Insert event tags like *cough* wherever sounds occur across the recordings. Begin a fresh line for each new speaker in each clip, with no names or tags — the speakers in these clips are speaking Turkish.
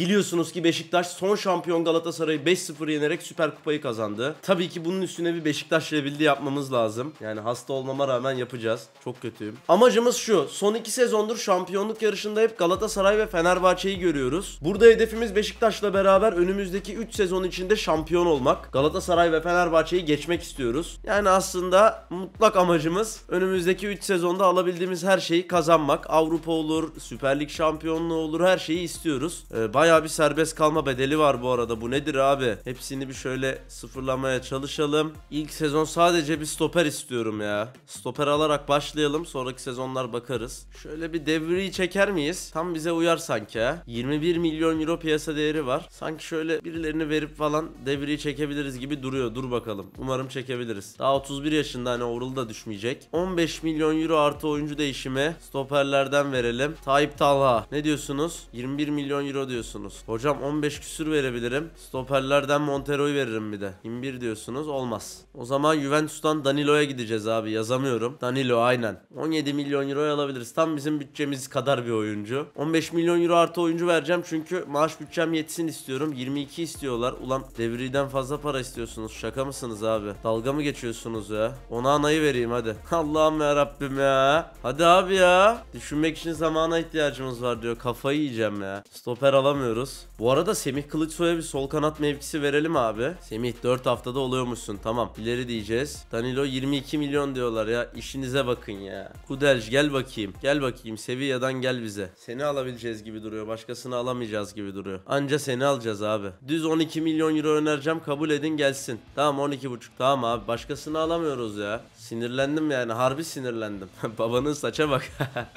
Biliyorsunuz ki Beşiktaş son şampiyon Galatasaray'ı 5-0 yenerek Süper Kupayı kazandı. Tabii ki bunun üstüne bir Beşiktaş rebildi yapmamız lazım. Yani hasta olmama rağmen yapacağız. Çok kötüyüm. Amacımız şu. Son iki sezondur şampiyonluk yarışında hep Galatasaray ve Fenerbahçe'yi görüyoruz. Burada hedefimiz Beşiktaş'la beraber önümüzdeki 3 sezon içinde şampiyon olmak. Galatasaray ve Fenerbahçe'yi geçmek istiyoruz. Yani aslında mutlak amacımız önümüzdeki 3 sezonda alabildiğimiz her şeyi kazanmak. Avrupa olur, Süper Lig şampiyonluğu olur her şeyi istiyoruz. Ee, bayağı Baya bir serbest kalma bedeli var bu arada. Bu nedir abi? Hepsini bir şöyle sıfırlamaya çalışalım. İlk sezon sadece bir stoper istiyorum ya. Stoper alarak başlayalım. Sonraki sezonlar bakarız. Şöyle bir devriyi çeker miyiz? Tam bize uyar sanki ha. 21 milyon euro piyasa değeri var. Sanki şöyle birilerini verip falan devriyi çekebiliriz gibi duruyor. Dur bakalım. Umarım çekebiliriz. Daha 31 yaşında hani Orul da düşmeyecek. 15 milyon euro artı oyuncu değişimi. Stoperlerden verelim. Tayyip Talha. Ne diyorsunuz? 21 milyon euro diyorsunuz diyorsunuz. Hocam 15 küsür verebilirim. Stoperlerden Montero'yu veririm bir de. 21 diyorsunuz olmaz. O zaman Juventus'tan Danilo'ya gideceğiz abi yazamıyorum. Danilo aynen. 17 milyon euro alabiliriz. Tam bizim bütçemiz kadar bir oyuncu. 15 milyon euro artı oyuncu vereceğim çünkü maaş bütçem yetsin istiyorum. 22 istiyorlar. Ulan devriden fazla para istiyorsunuz. Şaka mısınız abi? Dalga mı geçiyorsunuz ya? Ona anayı vereyim hadi. *laughs* Allah'ım ya Rabbim ya. Hadi abi ya. Düşünmek için zamana ihtiyacımız var diyor. Kafayı yiyeceğim ya. Stoper alamıyorum alamıyoruz. Bu arada Semih Kılıçsoy'a bir sol kanat mevkisi verelim abi. Semih 4 haftada oluyormuşsun tamam. İleri diyeceğiz. Danilo 22 milyon diyorlar ya. İşinize bakın ya. Kudelj gel bakayım. Gel bakayım Sevilla'dan gel bize. Seni alabileceğiz gibi duruyor. Başkasını alamayacağız gibi duruyor. Anca seni alacağız abi. Düz 12 milyon euro önereceğim. Kabul edin gelsin. Tamam 12,5 tamam abi. Başkasını alamıyoruz ya. Sinirlendim yani. Harbi sinirlendim. *laughs* Babanın saça bak.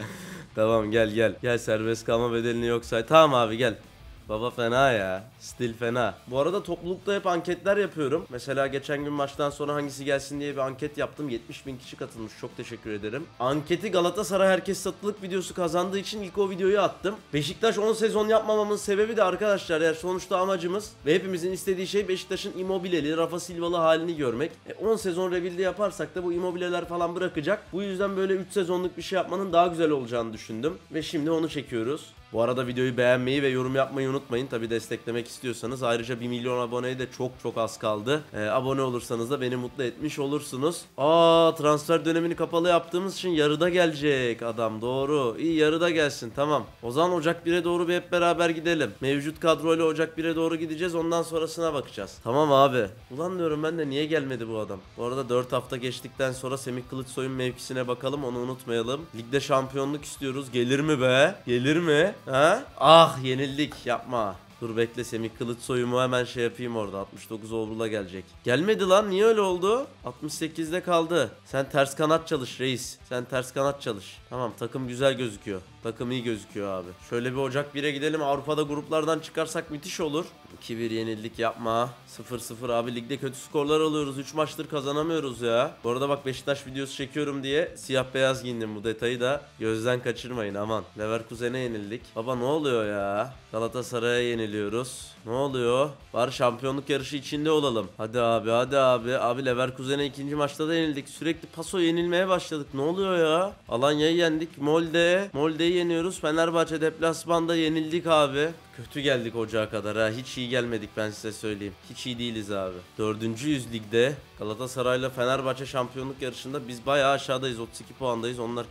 *laughs* tamam gel gel. Gel serbest kalma bedelini yok say. Tamam abi gel. Baba fena ya. Stil fena. Bu arada toplulukta hep anketler yapıyorum. Mesela geçen gün maçtan sonra hangisi gelsin diye bir anket yaptım. 70 bin kişi katılmış. Çok teşekkür ederim. Anketi Galatasaray Herkes Satılık videosu kazandığı için ilk o videoyu attım. Beşiktaş 10 sezon yapmamamın sebebi de arkadaşlar eğer sonuçta amacımız ve hepimizin istediği şey Beşiktaş'ın Immobileli, Rafa Silva'lı halini görmek. E 10 sezon revilde yaparsak da bu Immobileler falan bırakacak. Bu yüzden böyle 3 sezonluk bir şey yapmanın daha güzel olacağını düşündüm. Ve şimdi onu çekiyoruz. Bu arada videoyu beğenmeyi ve yorum yapmayı unutmayın. Tabi desteklemek istiyorsanız. Ayrıca 1 milyon aboneye de çok çok az kaldı. Ee, abone olursanız da beni mutlu etmiş olursunuz. Aa transfer dönemini kapalı yaptığımız için yarıda gelecek adam. Doğru. İyi yarıda gelsin. Tamam. O zaman Ocak 1'e doğru bir hep beraber gidelim. Mevcut kadroyla Ocak 1'e doğru gideceğiz. Ondan sonrasına bakacağız. Tamam abi. Ulan diyorum ben de niye gelmedi bu adam? Bu arada 4 hafta geçtikten sonra Semih Kılıçsoy'un mevkisine bakalım. Onu unutmayalım. Ligde şampiyonluk istiyoruz. Gelir mi be? Gelir mi? Ha? Ah yenildik yapma. Dur bekle Semih Kılıç soyumu hemen şey yapayım orada. 69 Oğrul'a gelecek. Gelmedi lan niye öyle oldu? 68'de kaldı. Sen ters kanat çalış reis. Sen ters kanat çalış. Tamam takım güzel gözüküyor. Takım iyi gözüküyor abi. Şöyle bir Ocak 1'e gidelim. Avrupa'da gruplardan çıkarsak müthiş olur. 2-1 yenildik yapma. 0-0 abi ligde kötü skorlar alıyoruz. 3 maçtır kazanamıyoruz ya. Bu arada bak Beşiktaş videosu çekiyorum diye siyah beyaz giyindim. Bu detayı da gözden kaçırmayın aman. Leverkusen'e yenildik. Baba ne oluyor ya? Galatasaray'a yeniliyoruz. Ne oluyor? Var şampiyonluk yarışı içinde olalım. Hadi abi hadi abi. Abi Leverkusen'e ikinci maçta da yenildik. Sürekli paso yenilmeye başladık. Ne oluyor ya? Alanya'yı yendik. Molde. Molde'yi yeniyoruz. Fenerbahçe deplasmanda yenildik abi. Kötü geldik ocağa kadar ha. Hiç iyi gelmedik ben size söyleyeyim. Hiç iyi değiliz abi. Dördüncü yüzligde Galatasaray'la Fenerbahçe şampiyonluk yarışında biz bayağı aşağıdayız. 32 puandayız. Onlar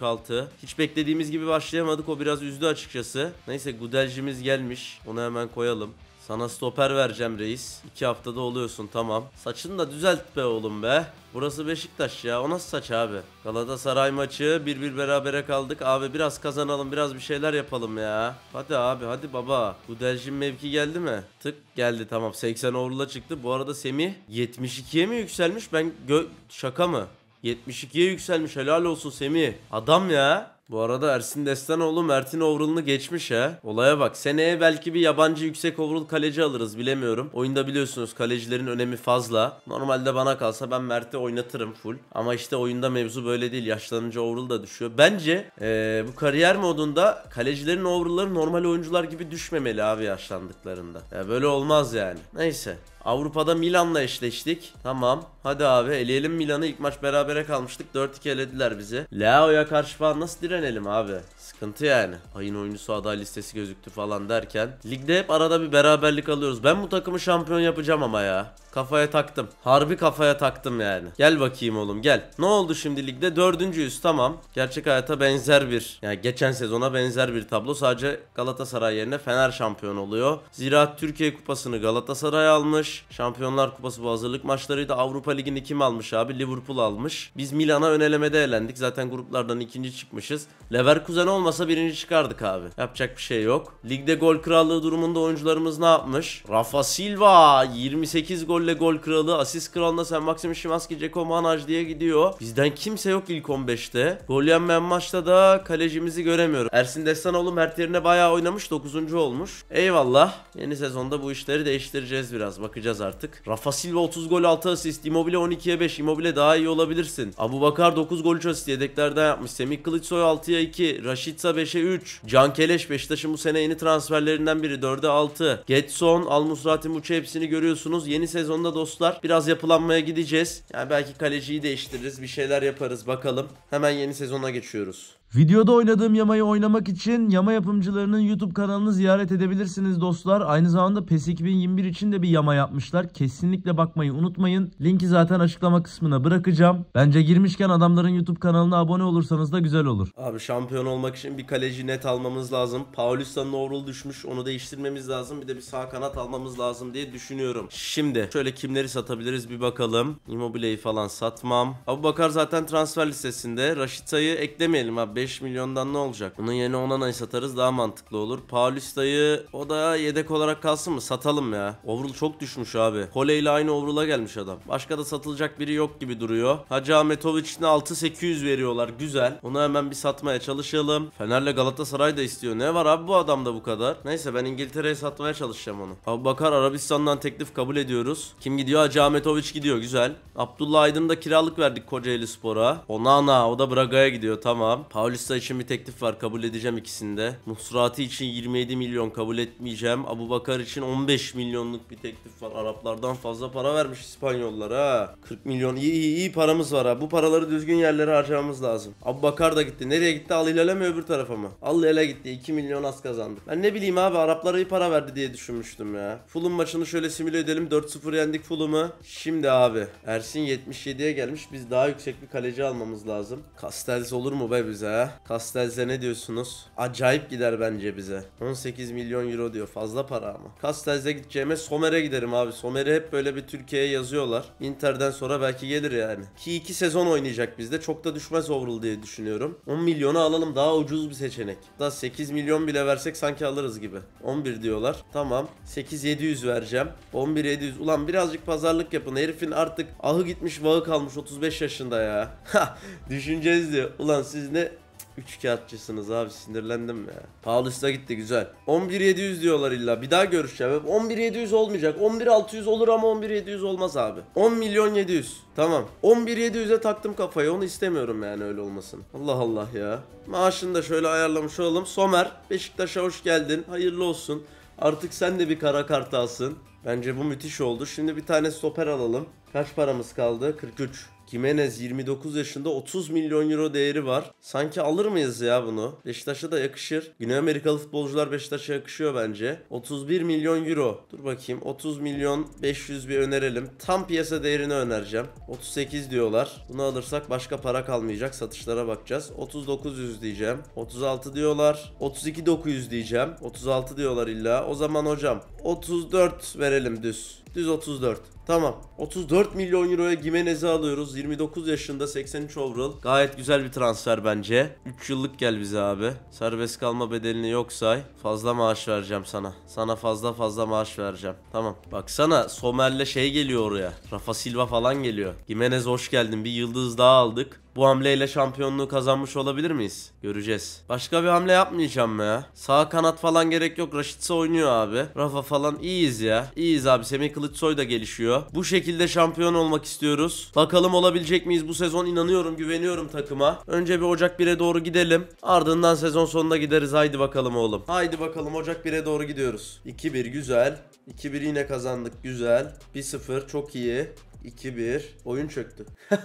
44-46. Hiç beklediğimiz gibi başlayamadık. O biraz üzdü açıkçası. Neyse Gudelcimiz gelmiş. Onu hemen koyalım. Sana stoper vereceğim reis. İki haftada oluyorsun tamam. Saçını da düzelt be oğlum be. Burası Beşiktaş ya. O nasıl saç abi? Galatasaray maçı Bir bir berabere kaldık. Abi biraz kazanalım biraz bir şeyler yapalım ya. Hadi abi hadi baba. Bu Delcin mevki geldi mi? Tık geldi tamam. 80 overla çıktı. Bu arada Semih 72'ye mi yükselmiş? Ben gö şaka mı? 72'ye yükselmiş helal olsun Semih. Adam ya. Bu arada Ersin Destanoğlu Mert'in overall'ını geçmiş ha. Olaya bak. Seneye belki bir yabancı yüksek overall kaleci alırız bilemiyorum. Oyunda biliyorsunuz kalecilerin önemi fazla. Normalde bana kalsa ben Mert'i oynatırım full. Ama işte oyunda mevzu böyle değil. Yaşlanınca overall da düşüyor. Bence ee, bu kariyer modunda kalecilerin overall'ları normal oyuncular gibi düşmemeli abi yaşlandıklarında. Ya böyle olmaz yani. Neyse. Avrupa'da Milan'la eşleştik. Tamam. Hadi abi eleyelim Milan'ı. İlk maç berabere kalmıştık. 4-2 elediler bizi. Leao'ya karşı falan nasıl direnelim abi? Sıkıntı yani. Ayın oyuncusu aday listesi gözüktü falan derken. Ligde hep arada bir beraberlik alıyoruz. Ben bu takımı şampiyon yapacağım ama ya. Kafaya taktım. Harbi kafaya taktım yani. Gel bakayım oğlum gel. Ne oldu şimdi ligde? Dördüncüyüz tamam. Gerçek hayata benzer bir. Yani geçen sezona benzer bir tablo. Sadece Galatasaray yerine Fener şampiyon oluyor. zira Türkiye Kupası'nı Galatasaray almış. Şampiyonlar Kupası bu hazırlık maçlarıydı. Avrupa Ligi'ni kim almış abi? Liverpool almış. Biz Milan'a önelemede elendik. Zaten gruplardan ikinci çıkmışız. Leverkusen olmasa birinci çıkardık abi. Yapacak bir şey yok. Ligde gol krallığı durumunda oyuncularımız ne yapmış? Rafa Silva 28 golle gol kralı. Asist kralına sen Maxim Şimanski, Ceko Manaj diye gidiyor. Bizden kimse yok ilk 15'te. Gol yenmeyen maçta da kalecimizi göremiyorum. Ersin Destanoğlu Mert yerine bayağı oynamış. 9. olmuş. Eyvallah. Yeni sezonda bu işleri değiştireceğiz biraz. Bakacağız artık. Rafa Silva 30 gol 6 asist. Immobile 12'ye 5. Immobile daha iyi olabilirsin. Abu Bakar 9 gol 3 asist. Yedeklerden yapmış. Semih Kılıçsoy 6'ya 2. Rashid Rashica 5'e 3. Can Keleş Beşiktaş'ın bu sene yeni transferlerinden biri 4'e 6. Getson, Almusrati Muçi hepsini görüyorsunuz. Yeni sezonda dostlar biraz yapılanmaya gideceğiz. Yani belki kaleciyi değiştiririz bir şeyler yaparız bakalım. Hemen yeni sezona geçiyoruz. Videoda oynadığım yamayı oynamak için yama yapımcılarının YouTube kanalını ziyaret edebilirsiniz dostlar. Aynı zamanda PES 2021 için de bir yama yapmışlar. Kesinlikle bakmayı unutmayın. Linki zaten açıklama kısmına bırakacağım. Bence girmişken adamların YouTube kanalına abone olursanız da güzel olur. Abi şampiyon olmak için bir kaleci net almamız lazım. Paulista'nın overall düşmüş onu değiştirmemiz lazım. Bir de bir sağ kanat almamız lazım diye düşünüyorum. Şimdi şöyle kimleri satabiliriz bir bakalım. Immobile'yi falan satmam. Abi Bakar zaten transfer listesinde. Rashitayı eklemeyelim abi 5 milyondan ne olacak? Bunun yerine Onana'yı satarız daha mantıklı olur. Paulista'yı o da yedek olarak kalsın mı? Satalım ya. Overall çok düşmüş abi. Kole ile aynı overall'a gelmiş adam. Başka da satılacak biri yok gibi duruyor. Hacı Ahmetovic'in 800 veriyorlar. Güzel. Onu hemen bir satmaya çalışalım. Fener'le Galatasaray da istiyor. Ne var abi bu adamda bu kadar? Neyse ben İngiltere'ye satmaya çalışacağım onu. Abi bakar Arabistan'dan teklif kabul ediyoruz. Kim gidiyor? Hacı Ahmetovic gidiyor. Güzel. Abdullah Aydın'da kiralık verdik Kocaeli Spor'a. Onana o da Braga'ya gidiyor. Tamam. Paul Paulista için bir teklif var. Kabul edeceğim ikisini de. Musrati için 27 milyon kabul etmeyeceğim. Abu Bakar için 15 milyonluk bir teklif var. Araplardan fazla para vermiş İspanyollara. 40 milyon iyi iyi, iyi paramız var ha. Bu paraları düzgün yerlere harcamamız lazım. Abu Bakar da gitti. Nereye gitti? Al Hilal'e mi öbür tarafa mı? Al Hilal'e gitti. 2 milyon az kazandı. Ben ne bileyim abi Araplara iyi para verdi diye düşünmüştüm ya. Fulham maçını şöyle simüle edelim. 4-0 yendik Fulham'ı. Şimdi abi Ersin 77'ye gelmiş. Biz daha yüksek bir kaleci almamız lazım. Castells olur mu be bize ya. ne diyorsunuz? Acayip gider bence bize. 18 milyon euro diyor. Fazla para ama. Castelze gideceğime Somer'e giderim abi. Somere hep böyle bir Türkiye'ye yazıyorlar. Inter'den sonra belki gelir yani. Ki iki sezon oynayacak bizde. Çok da düşmez overall diye düşünüyorum. 10 milyonu alalım. Daha ucuz bir seçenek. Da 8 milyon bile versek sanki alırız gibi. 11 diyorlar. Tamam. 8 700 vereceğim. 11 700 Ulan birazcık pazarlık yapın. Herifin artık ahı gitmiş vahı kalmış 35 yaşında ya. *laughs* Ha düşüneceğiz diyor. Ulan siz ne Üç kağıtçısınız abi sinirlendim ya. da gitti güzel. 11700 diyorlar illa. Bir daha görüşeceğim. 11700 olmayacak. 11600 olur ama 11700 olmaz abi. 10 milyon 700. Tamam. 11700'e taktım kafayı. Onu istemiyorum yani öyle olmasın. Allah Allah ya. Maaşını da şöyle ayarlamış olalım. Somer Beşiktaş'a hoş geldin. Hayırlı olsun. Artık sen de bir kara kart alsın. Bence bu müthiş oldu. Şimdi bir tane stoper alalım. Kaç paramız kaldı? 43. Jimenez 29 yaşında 30 milyon euro değeri var. Sanki alır mıyız ya bunu? Beşiktaş'a da yakışır. Güney Amerikalı futbolcular Beşiktaş'a yakışıyor bence. 31 milyon euro. Dur bakayım 30 milyon 500 bir önerelim. Tam piyasa değerini önereceğim. 38 diyorlar. Bunu alırsak başka para kalmayacak. Satışlara bakacağız. 3900 diyeceğim. 36 diyorlar. 32 900 diyeceğim. 36 diyorlar illa. O zaman hocam 34 verelim düz. Düz 34. Tamam. 34 milyon euroya Gimenez'i alıyoruz. 29 yaşında 83 overall. Gayet güzel bir transfer bence. 3 yıllık gel bize abi. Serbest kalma bedelini yok say. Fazla maaş vereceğim sana. Sana fazla fazla maaş vereceğim. Tamam. Baksana Somer'le şey geliyor oraya. Rafa Silva falan geliyor. Gimenez hoş geldin. Bir yıldız daha aldık. Bu hamleyle şampiyonluğu kazanmış olabilir miyiz? Göreceğiz. Başka bir hamle yapmayacağım ya. Sağ kanat falan gerek yok. Raşitse oynuyor abi. Rafa falan iyiyiz ya. İyiyiz abi. Semih Kılıçsoy da gelişiyor. Bu şekilde şampiyon olmak istiyoruz. Bakalım olabilecek miyiz bu sezon? İnanıyorum, güveniyorum takıma. Önce bir Ocak 1'e doğru gidelim. Ardından sezon sonunda gideriz. Haydi bakalım oğlum. Haydi bakalım Ocak 1'e doğru gidiyoruz. 2-1 güzel. 2-1 yine kazandık güzel. 1-0 çok iyi. 2-1. Oyun çöktü. *laughs*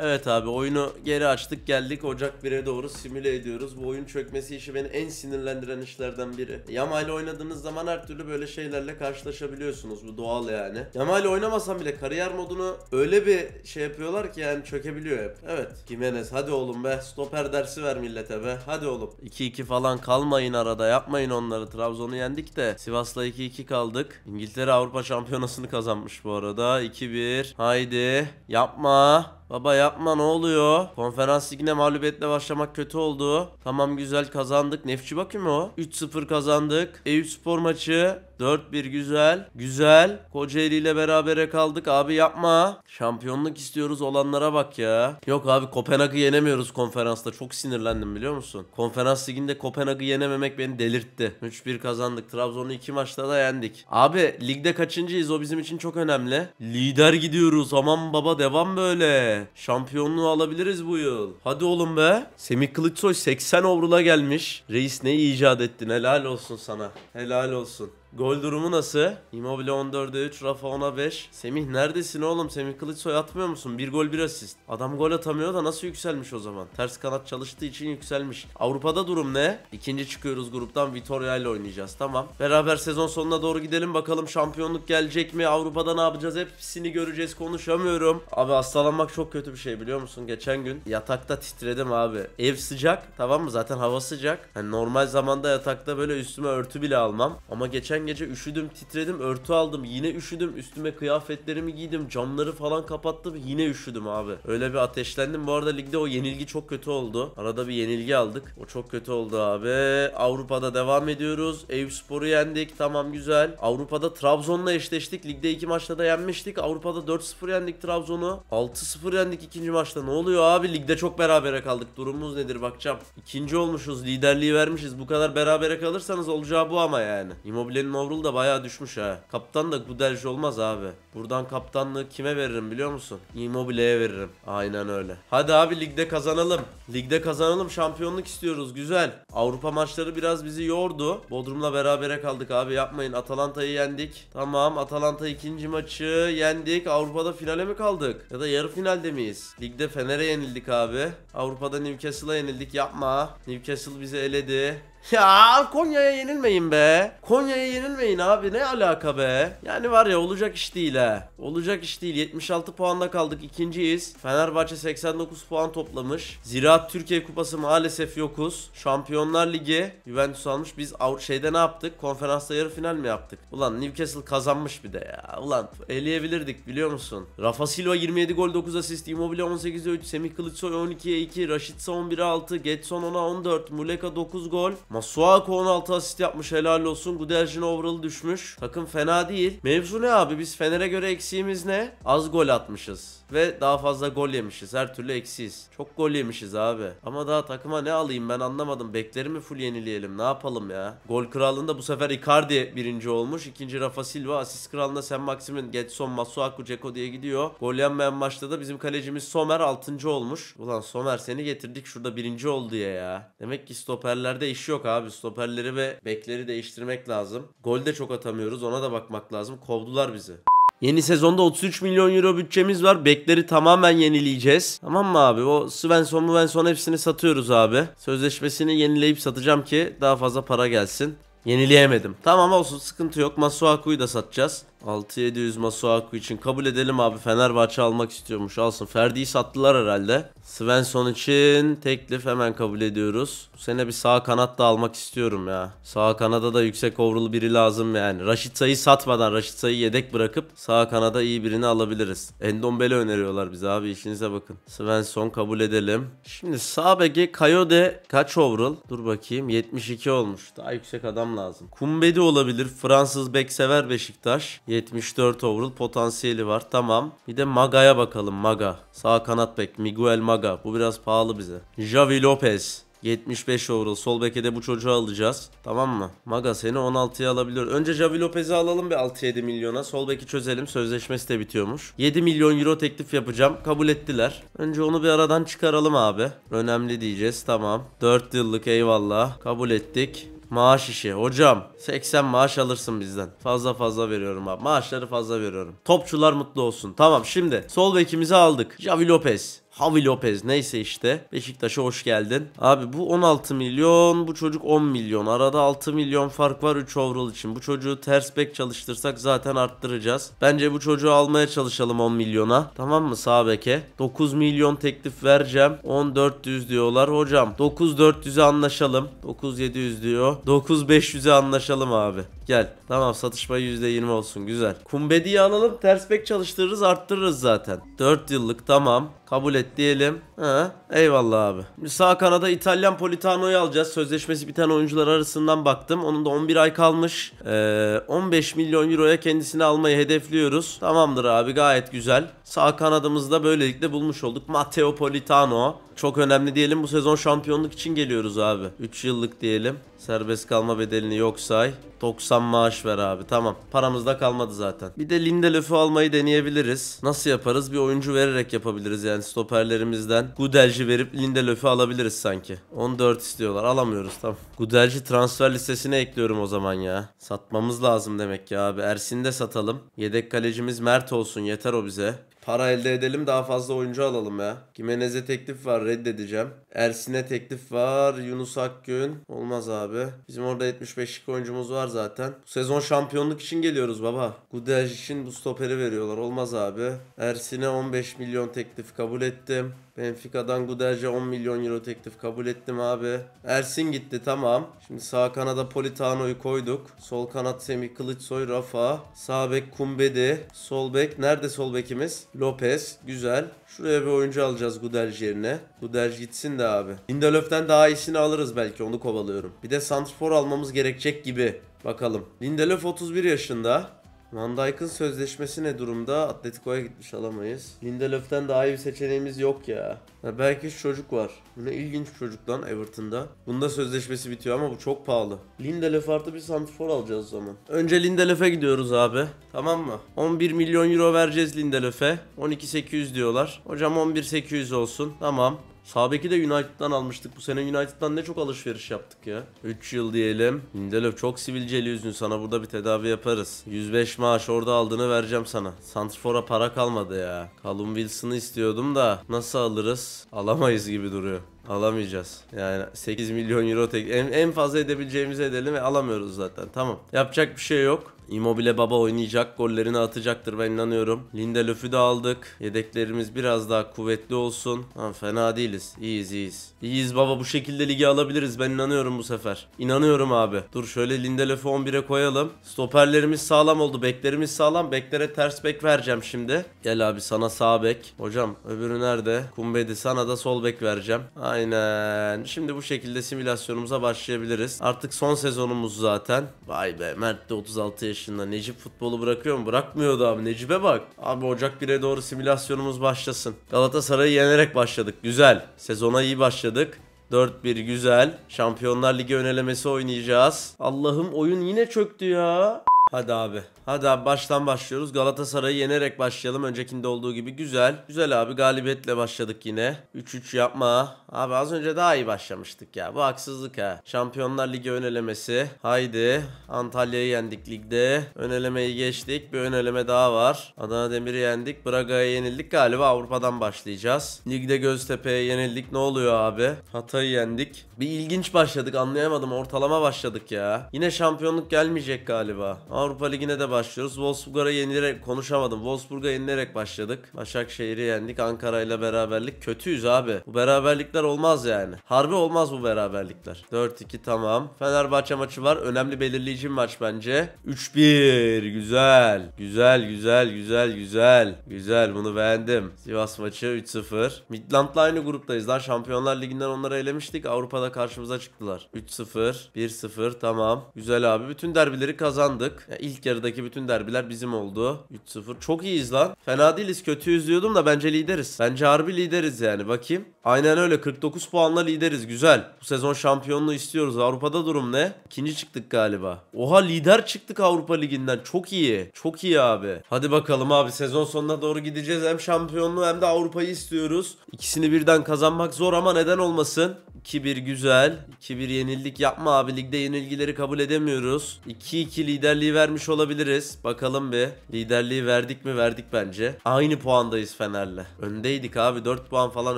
Evet abi oyunu geri açtık geldik Ocak 1'e doğru simüle ediyoruz. Bu oyun çökmesi işi beni en sinirlendiren işlerden biri. Yama oynadığınız zaman her türlü böyle şeylerle karşılaşabiliyorsunuz bu doğal yani. Yama oynamasam bile kariyer modunu öyle bir şey yapıyorlar ki yani çökebiliyor hep. Evet Jimenez hadi oğlum be stoper dersi ver millete be hadi oğlum. 2-2 falan kalmayın arada yapmayın onları Trabzon'u yendik de Sivas'la 2-2 kaldık. İngiltere Avrupa Şampiyonası'nı kazanmış bu arada 2-1 haydi yapma. Baba yapma ne oluyor? Konferans ligine mağlubiyetle başlamak kötü oldu. Tamam güzel kazandık. Nefçi Bakü mü o? 3-0 kazandık. Eyüp Spor maçı 4-1 güzel. Güzel. Kocaeli ile berabere kaldık. Abi yapma. Şampiyonluk istiyoruz olanlara bak ya. Yok abi Kopenhag'ı yenemiyoruz konferansta. Çok sinirlendim biliyor musun? Konferans liginde Kopenhag'ı yenememek beni delirtti. 3-1 kazandık. Trabzon'u 2 maçta da yendik. Abi ligde kaçıncıyız? O bizim için çok önemli. Lider gidiyoruz. Aman baba devam böyle. Şampiyonluğu alabiliriz bu yıl. Hadi oğlum be. Semih Kılıçsoy 80 overall'a gelmiş. Reis ne icat ettin helal olsun sana. Helal olsun. Gol durumu nasıl? Immobile 14'e 3, Rafa 10'a 5. Semih neredesin oğlum? Semih Kılıçsoy atmıyor musun? Bir gol bir asist. Adam gol atamıyor da nasıl yükselmiş o zaman? Ters kanat çalıştığı için yükselmiş. Avrupa'da durum ne? İkinci çıkıyoruz gruptan Vitoria ile oynayacağız. Tamam. Beraber sezon sonuna doğru gidelim bakalım şampiyonluk gelecek mi? Avrupa'da ne yapacağız? Hepsini göreceğiz. Konuşamıyorum. Abi hastalanmak çok kötü bir şey biliyor musun? Geçen gün yatakta titredim abi. Ev sıcak tamam mı? Zaten hava sıcak. Yani normal zamanda yatakta böyle üstüme örtü bile almam. Ama geçen gece üşüdüm titredim örtü aldım yine üşüdüm üstüme kıyafetlerimi giydim camları falan kapattım yine üşüdüm abi. Öyle bir ateşlendim bu arada ligde o yenilgi çok kötü oldu. Arada bir yenilgi aldık o çok kötü oldu abi. Avrupa'da devam ediyoruz. Eyüpspor'u yendik tamam güzel. Avrupa'da Trabzon'la eşleştik ligde iki maçta da yenmiştik. Avrupa'da 4-0 yendik Trabzon'u. 6-0 yendik ikinci maçta ne oluyor abi ligde çok berabere kaldık durumumuz nedir bakacağım. İkinci olmuşuz liderliği vermişiz bu kadar berabere kalırsanız olacağı bu ama yani. Immobile'nin Novrul da bayağı düşmüş ha. Kaptan da Gudelj olmaz abi. Buradan kaptanlığı kime veririm biliyor musun? Immobile'ye veririm. Aynen öyle. Hadi abi ligde kazanalım. Ligde kazanalım. Şampiyonluk istiyoruz. Güzel. Avrupa maçları biraz bizi yordu. Bodrum'la berabere kaldık abi. Yapmayın. Atalanta'yı yendik. Tamam. Atalanta ikinci maçı yendik. Avrupa'da finale mi kaldık? Ya da yarı finalde miyiz? Ligde Fener'e yenildik abi. Avrupa'da Newcastle'a yenildik. Yapma. Newcastle bizi eledi. Ya Konya'ya yenilmeyin be. Konya'ya yenilmeyin abi. Ne alaka be? Yani var ya olacak iş değil ha. Olacak iş değil. 76 puanla kaldık. ikinciyiz. Fenerbahçe 89 puan toplamış. Ziraat Türkiye Kupası maalesef yokuz. Şampiyonlar Ligi Juventus almış. Biz av şeyde ne yaptık? Konferansta yarı final mi yaptık? Ulan Newcastle kazanmış bir de ya. Ulan eleyebilirdik biliyor musun? Rafa Silva 27 gol 9 asist. Immobile 18'e 3. Semih Kılıçsoy 12'ye 2. Raşitsa 11'e 6. Getson 10'a 14. Muleka 9 gol. Masuako 16 asist yapmış. Helal olsun. Guderjin overall düşmüş. Takım fena değil. Mevzu ne abi? Biz Fener'e göre göre eksiğimiz ne? Az gol atmışız ve daha fazla gol yemişiz. Her türlü eksiyiz. Çok gol yemişiz abi. Ama daha takıma ne alayım ben anlamadım. Bekleri mi full yenileyelim? Ne yapalım ya? Gol kralında bu sefer Icardi birinci olmuş. ikinci Rafa Silva. Asist kralında Sen Maximin, Getson, Masuaku, Ceko diye gidiyor. Gol yenmeyen maçta da bizim kalecimiz Somer altıncı olmuş. Ulan Somer seni getirdik şurada birinci ol diye ya. Demek ki stoperlerde iş yok abi. Stoperleri ve bekleri değiştirmek lazım. Gol de çok atamıyoruz. Ona da bakmak lazım. Kovdular bizi. Yeni sezonda 33 milyon euro bütçemiz var. Bekleri tamamen yenileyeceğiz. Tamam mı abi? O Svensson Muvensson hepsini satıyoruz abi. Sözleşmesini yenileyip satacağım ki daha fazla para gelsin. Yenileyemedim. Tamam olsun sıkıntı yok. Masuaku'yu da satacağız. 6700 Masuaku için kabul edelim abi Fenerbahçe almak istiyormuş alsın. Ferdi'yi sattılar herhalde. Svensson için teklif hemen kabul ediyoruz. sene bir sağ kanat da almak istiyorum ya. Sağ kanada da yüksek overall biri lazım yani. Raşit Say'ı satmadan Raşit Say'ı yedek bırakıp sağ kanada iyi birini alabiliriz. Endombele öneriyorlar bize abi işinize bakın. Svensson kabul edelim. Şimdi sağ beki Kayode kaç overall? Dur bakayım 72 olmuş. Daha yüksek adam lazım. Kumbedi olabilir. Fransız bek sever Beşiktaş. 74 overall potansiyeli var. Tamam. Bir de Maga'ya bakalım. Maga. Sağ kanat bek. Miguel Maga. Bu biraz pahalı bize. Javi Lopez. 75 overall. Sol beke de bu çocuğu alacağız. Tamam mı? Maga seni 16'ya alabilir Önce Javi Lopez'i alalım bir 6-7 milyona. Sol beki çözelim. Sözleşmesi de bitiyormuş. 7 milyon euro teklif yapacağım. Kabul ettiler. Önce onu bir aradan çıkaralım abi. Önemli diyeceğiz. Tamam. 4 yıllık eyvallah. Kabul ettik. Maaş işi. Hocam 80 maaş alırsın bizden. Fazla fazla veriyorum abi. Maaşları fazla veriyorum. Topçular mutlu olsun. Tamam şimdi sol bekimizi aldık. Javi Lopez. Havi Lopez neyse işte Beşiktaş'a hoş geldin. Abi bu 16 milyon bu çocuk 10 milyon arada 6 milyon fark var 3 overall için. Bu çocuğu ters bek çalıştırsak zaten arttıracağız. Bence bu çocuğu almaya çalışalım 10 milyona. Tamam mı sağ beke? 9 milyon teklif vereceğim. 1400 diyorlar. Hocam 9400'e anlaşalım. 9700 diyor. 9500'e anlaşalım abi. Gel. Tamam satış payı %20 olsun. Güzel. Kumbedi'yi alalım. Ters bek çalıştırırız arttırırız zaten. 4 yıllık tamam. Kabul et diyelim. Ha, eyvallah abi. Sağ kanada İtalyan Politano'yu alacağız. Sözleşmesi biten oyuncular arasından baktım. Onun da 11 ay kalmış. Ee, 15 milyon euroya kendisini almayı hedefliyoruz. Tamamdır abi gayet güzel. Sağ kanadımızı da böylelikle bulmuş olduk. Matteo Politano. Çok önemli diyelim. Bu sezon şampiyonluk için geliyoruz abi. 3 yıllık diyelim. Serbest kalma bedelini yok say. 90 maaş ver abi tamam. Paramız da kalmadı zaten. Bir de Lindelöf'ü almayı deneyebiliriz. Nasıl yaparız? Bir oyuncu vererek yapabiliriz yani stoperlerimizden. Gudelci verip Lindelöf'ü alabiliriz sanki. 14 istiyorlar alamıyoruz tamam. Gudelci transfer listesine ekliyorum o zaman ya. Satmamız lazım demek ya abi. Ersin'i de satalım. Yedek kalecimiz Mert olsun yeter o bize. Para elde edelim daha fazla oyuncu alalım ya. kimeneze teklif var reddedeceğim. Ersin'e teklif var. Yunus Akgün. Olmaz abi. Bizim orada 75'lik oyuncumuz var zaten. Bu sezon şampiyonluk için geliyoruz baba. Gudaj için bu stoperi veriyorlar. Olmaz abi. Ersin'e 15 milyon teklif kabul ettim. Benfica'dan Gudelce 10 milyon euro teklif kabul ettim abi. Ersin gitti tamam. Şimdi sağ kanada Politano'yu koyduk. Sol kanat Semih Kılıçsoy, Rafa. Sağ bek Kumbedi. Sol bek nerede sol bekimiz? Lopez. Güzel. Şuraya bir oyuncu alacağız Gudelci yerine. Gudelci gitsin de abi. Lindelöf'ten daha iyisini alırız belki onu kovalıyorum. Bir de Santrfor almamız gerekecek gibi. Bakalım. Lindelöf 31 yaşında. Van Dijk'ın sözleşmesi ne durumda? Atletico'ya gitmiş alamayız. Lindelöf'ten daha iyi bir seçeneğimiz yok ya. ya belki şu çocuk var. Bu ne ilginç çocuk lan Everton'da. Bunda sözleşmesi bitiyor ama bu çok pahalı. Lindelöf artı bir santifor alacağız o zaman. Önce Lindelöf'e gidiyoruz abi. Tamam mı? 11 milyon euro vereceğiz Lindelöf'e. 12.800 diyorlar. Hocam 11.800 olsun. Tamam. Sabek'i de United'dan almıştık. Bu sene United'dan ne çok alışveriş yaptık ya. 3 yıl diyelim. Lindelof çok sivilceli yüzün. Sana burada bir tedavi yaparız. 105 maaş orada aldığını vereceğim sana. Santrfor'a para kalmadı ya. Callum Wilson'ı istiyordum da nasıl alırız? Alamayız gibi duruyor. Alamayacağız. Yani 8 milyon euro tek en, en fazla edebileceğimizi edelim ve alamıyoruz zaten. Tamam. Yapacak bir şey yok. Immobile baba oynayacak. Gollerini atacaktır ben inanıyorum. Lindelöf'ü de aldık. Yedeklerimiz biraz daha kuvvetli olsun. Ha, fena değiliz. İyiyiz iyiyiz. İyiyiz baba bu şekilde ligi alabiliriz. Ben inanıyorum bu sefer. İnanıyorum abi. Dur şöyle Lindelöf'ü 11'e koyalım. Stoperlerimiz sağlam oldu. Beklerimiz sağlam. Beklere ters bek vereceğim şimdi. Gel abi sana sağ bek. Hocam öbürü nerede? Kumbedi sana da sol bek vereceğim. Aynen. Şimdi bu şekilde simülasyonumuza başlayabiliriz. Artık son sezonumuz zaten. Vay be Mert de 36 yaş yaşında. Necip futbolu bırakıyor mu? Bırakmıyordu abi. Necip'e bak. Abi Ocak 1'e doğru simülasyonumuz başlasın. Galatasaray'ı yenerek başladık. Güzel. Sezona iyi başladık. 4-1 güzel. Şampiyonlar Ligi önelemesi oynayacağız. Allah'ım oyun yine çöktü ya. Hadi abi. Hadi abi baştan başlıyoruz. Galatasaray'ı yenerek başlayalım. Öncekinde olduğu gibi güzel. Güzel abi galibiyetle başladık yine. 3-3 yapma. Abi az önce daha iyi başlamıştık ya. Bu haksızlık ha. Şampiyonlar Ligi önelemesi. Haydi. Antalya'yı yendik ligde. Önelemeyi geçtik. Bir öneleme daha var. Adana Demir'i yendik. Braga'ya yenildik. Galiba Avrupa'dan başlayacağız. Ligde Göztepe'ye yenildik. Ne oluyor abi? Hatay'ı yendik. Bir ilginç başladık. Anlayamadım. Ortalama başladık ya. Yine şampiyonluk gelmeyecek galiba. Avrupa Ligi'ne de başlıyoruz. Wolfsburg'a yenilerek konuşamadım. Wolfsburg'a yenilerek başladık. Başakşehir'i yendik. Ankara ile beraberlik. Kötüyüz abi. Bu beraberlikler olmaz yani. Harbi olmaz bu beraberlikler. 4-2 tamam. Fenerbahçe maçı var. Önemli belirleyici bir maç bence. 3-1. Güzel. Güzel güzel güzel güzel. Güzel bunu beğendim. Sivas maçı 3-0. Midland'la aynı gruptayız. Daha Şampiyonlar Ligi'nden onları elemiştik. Avrupa'da karşımıza çıktılar. 3-0. 1-0 tamam. Güzel abi. Bütün derbileri kazandık. Ya e, ilk yarıdaki bütün derbiler bizim oldu. 3-0. Çok iyiyiz lan. Fena değiliz. Kötü izliyordum da bence lideriz. Bence harbi lideriz yani. Bakayım. Aynen öyle. 49 puanla lideriz. Güzel. Bu sezon şampiyonluğu istiyoruz. Avrupa'da durum ne? İkinci çıktık galiba. Oha lider çıktık Avrupa Ligi'nden. Çok iyi. Çok iyi abi. Hadi bakalım abi. Sezon sonuna doğru gideceğiz. Hem şampiyonluğu hem de Avrupa'yı istiyoruz. İkisini birden kazanmak zor ama neden olmasın? 2-1 güzel. 2-1 yenildik yapma abi. Ligde yenilgileri kabul edemiyoruz. 2-2 liderliği vermiş olabiliriz. Bakalım bir. Liderliği verdik mi? Verdik bence. Aynı puandayız Fener'le. Öndeydik abi. 4 puan falan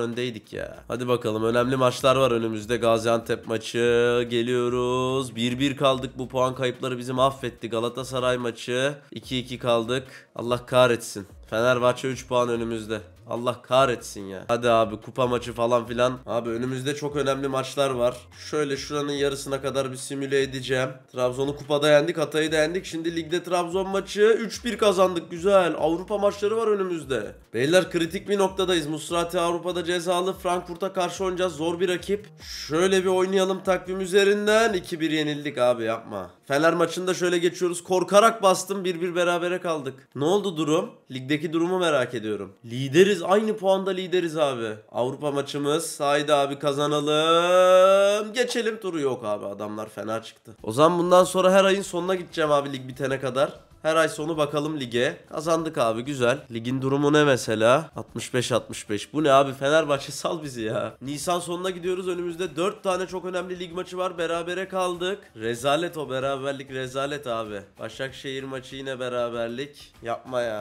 öndeydik ya. Hadi bakalım. Önemli maçlar var önümüzde. Gaziantep maçı. Geliyoruz. 1-1 kaldık. Bu puan kayıpları bizi mahvetti. Galatasaray maçı. 2-2 kaldık. Allah kahretsin. Fenerbahçe 3 puan önümüzde. Allah kahretsin ya. Hadi abi kupa maçı falan filan. Abi önümüzde çok önemli maçlar var. Şöyle şuranın yarısına kadar bir simüle edeceğim. Trabzon'u kupada yendik. Hatay'ı da yendik. Şimdi ligde Trabzon maçı 3-1 kazandık. Güzel. Avrupa maçları var önümüzde. Beyler kritik bir noktadayız. Musrati Avrupa'da cezalı. Frankfurt'a karşı oynayacağız. Zor bir rakip. Şöyle bir oynayalım takvim üzerinden. 2-1 yenildik abi yapma. Fener maçında şöyle geçiyoruz. Korkarak bastım. 1-1 berabere kaldık. Ne oldu durum? Ligdeki durumu merak ediyorum. Lideriz lideriz. Aynı puanda lideriz abi. Avrupa maçımız. Haydi abi kazanalım. Geçelim turu. Yok abi adamlar fena çıktı. O zaman bundan sonra her ayın sonuna gideceğim abi lig bitene kadar. Her ay sonu bakalım lige. Kazandık abi güzel. Ligin durumu ne mesela? 65-65. Bu ne abi? Fenerbahçe sal bizi ya. Nisan sonuna gidiyoruz. Önümüzde 4 tane çok önemli lig maçı var. Berabere kaldık. Rezalet o beraberlik rezalet abi. Başakşehir maçı yine beraberlik. Yapma ya.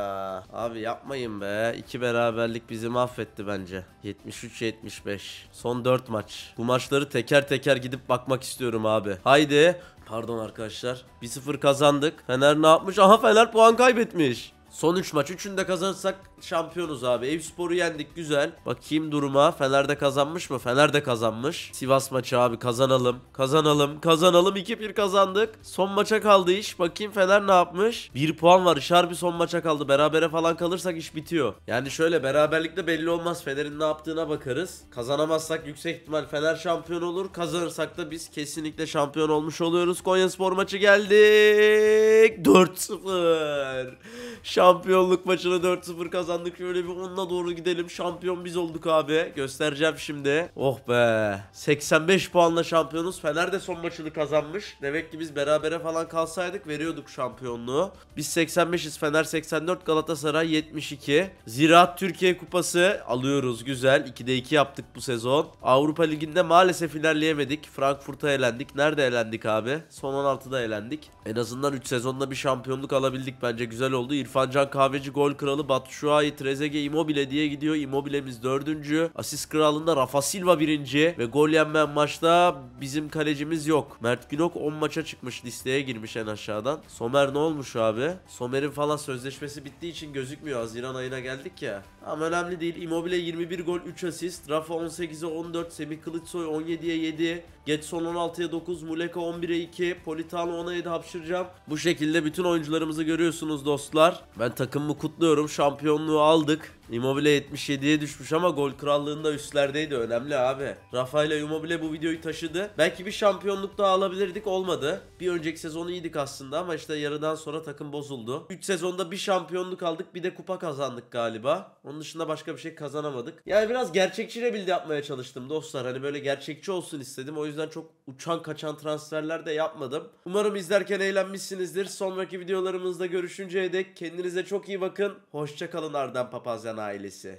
Abi yapmayın be. İki beraberlik bizi mahvetti bence. 73-75. Son 4 maç. Bu maçları teker teker gidip bakmak istiyorum abi. Haydi. Pardon arkadaşlar. 1-0 kazandık. Fener ne yapmış? Aha Fener puan kaybetmiş. Son 3 maç. Üçünü de kazanırsak şampiyonuz abi. Eyüpspor'u yendik güzel. Bakayım duruma. Fener de kazanmış mı? Fener de kazanmış. Sivas maçı abi kazanalım. Kazanalım. Kazanalım. 2-1 kazandık. Son maça kaldı iş. Bakayım Fener ne yapmış? 1 puan var. şarbi son maça kaldı. Berabere falan kalırsak iş bitiyor. Yani şöyle beraberlikte belli olmaz. Fener'in ne yaptığına bakarız. Kazanamazsak yüksek ihtimal Fener şampiyon olur. Kazanırsak da biz kesinlikle şampiyon olmuş oluyoruz. Konyaspor maçı geldik. 4-0. Şampiyonluk maçını 4-0 kazandık kazandık. Şöyle bir onunla doğru gidelim. Şampiyon biz olduk abi. Göstereceğim şimdi. Oh be. 85 puanla şampiyonuz. Fener de son maçını kazanmış. Demek ki biz berabere falan kalsaydık veriyorduk şampiyonluğu. Biz 85'iz. Fener 84, Galatasaray 72. Ziraat Türkiye Kupası alıyoruz. Güzel. 2'de 2 yaptık bu sezon. Avrupa Ligi'nde maalesef ilerleyemedik. Frankfurt'a elendik. Nerede elendik abi? Son 16'da elendik. En azından 3 sezonda bir şampiyonluk alabildik bence. Güzel oldu. İrfan Can Kahveci gol kralı Batu Şua Batshuayi, Trezege, Immobile diye gidiyor. Immobile'miz dördüncü. Asist kralında Rafa Silva birinci. Ve gol yenmeyen maçta bizim kalecimiz yok. Mert Günok 10 maça çıkmış listeye girmiş en aşağıdan. Somer ne olmuş abi? Somer'in falan sözleşmesi bittiği için gözükmüyor. Haziran ayına geldik ya. Ama önemli değil. Immobile 21 gol 3 asist. Rafa 18'e 14. Semih Kılıçsoy 17'ye 7. Getson 16'ya 9. Muleka 11'e 2. Politano 10'a 7 hapşıracağım. Bu şekilde bütün oyuncularımızı görüyorsunuz dostlar. Ben takımımı kutluyorum. Şampiyonluğu aldık. Immobile 77'ye düşmüş ama gol krallığında üstlerdeydi. Önemli abi. Rafa ile Immobile bu videoyu taşıdı. Belki bir şampiyonluk daha alabilirdik olmadı. Bir önceki sezonu iyiydik aslında ama işte yarıdan sonra takım bozuldu. 3 sezonda bir şampiyonluk aldık bir de kupa kazandık galiba. Onun dışında başka bir şey kazanamadık. Yani biraz gerçekçi rebuild yapmaya çalıştım dostlar. Hani böyle gerçekçi olsun istedim. O yüzden çok uçan kaçan transferler de yapmadım. Umarım izlerken eğlenmişsinizdir. Sonraki videolarımızda görüşünceye dek kendinize çok iyi bakın. Hoşçakalın Arden Papazyan ailesi.